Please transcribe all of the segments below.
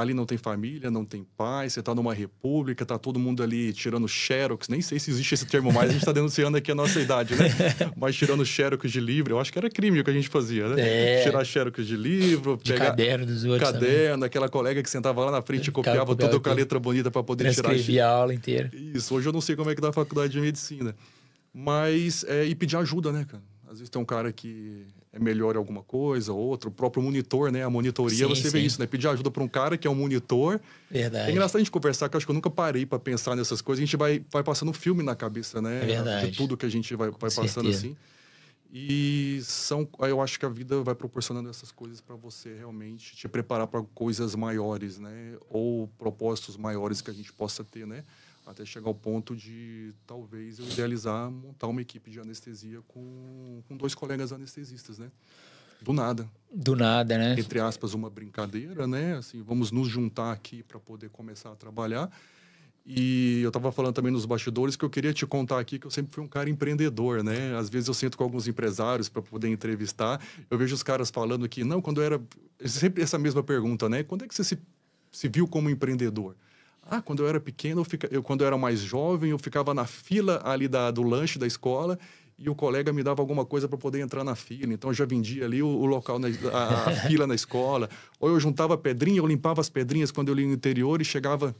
ali não tem família, não tem pai. você está numa república, está todo mundo ali tirando xerox, nem sei se existe esse termo mais, a gente está denunciando aqui a nossa idade, né? Mas tirando xerox de livro, eu acho que era crime o que a gente fazia, né? É. Tirar xerox de livro, de pegar caderno dos outros Caderno, também. aquela colega que sentava lá na frente e é, copiava, tudo toda com a letra bonita para poder tirar. Escrevia a aula inteira. Isso, hoje eu não sei como é que dá a faculdade de medicina. Mas, é, e pedir ajuda, né, cara? Às vezes tem um cara que é melhor em alguma coisa, outro, o próprio monitor, né? A monitoria, sim, você sim. vê isso, né? Pedir ajuda para um cara que é um monitor. Verdade. É engraçado a gente conversar, que eu acho que eu nunca parei para pensar nessas coisas. A gente vai, vai passando um filme na cabeça, né? É verdade. De tudo que a gente vai, vai passando assim. E são, eu acho que a vida vai proporcionando essas coisas para você realmente te preparar para coisas maiores, né? Ou propósitos maiores que a gente possa ter, né? até chegar ao ponto de talvez eu idealizar montar uma equipe de anestesia com, com dois colegas anestesistas, né? Do nada. Do nada, né? Entre aspas, uma brincadeira, né? Assim, vamos nos juntar aqui para poder começar a trabalhar. E eu estava falando também nos bastidores que eu queria te contar aqui que eu sempre fui um cara empreendedor, né? Às vezes eu sinto com alguns empresários para poder entrevistar, eu vejo os caras falando que, não, quando eu era. Sempre essa mesma pergunta, né? Quando é que você se, se viu como empreendedor? Ah, quando eu era pequeno, eu, fica... eu quando eu era mais jovem, eu ficava na fila ali da, do lanche da escola e o colega me dava alguma coisa para poder entrar na fila. Então eu já vendia ali o, o local, na, a, a fila na escola. Ou eu juntava pedrinha, eu limpava as pedrinhas quando eu ia no interior e chegava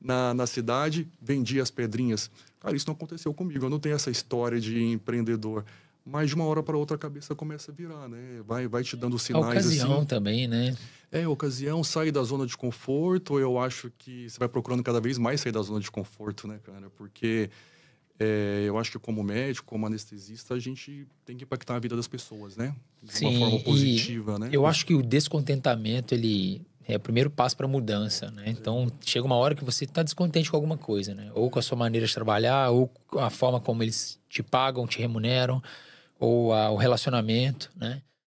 na, na cidade, vendia as pedrinhas. Cara, isso não aconteceu comigo. Eu não tenho essa história de empreendedor. Mas de uma hora para outra a cabeça começa a virar, né? Vai, vai te dando sinais. A assim. ocasião assim. também, né? é ocasião, sai da zona de conforto. Eu acho que você vai procurando cada vez mais sair da zona de conforto, né, cara? Porque é, eu acho que como médico, como anestesista, a gente tem que impactar a vida das pessoas, né? De Sim, uma forma positiva, né? Eu acho que o descontentamento, ele é o primeiro passo para mudança, né? Então, chega uma hora que você está descontente com alguma coisa, né? Ou com a sua maneira de trabalhar, ou a forma como eles te pagam, te remuneram, ou a, o relacionamento, né?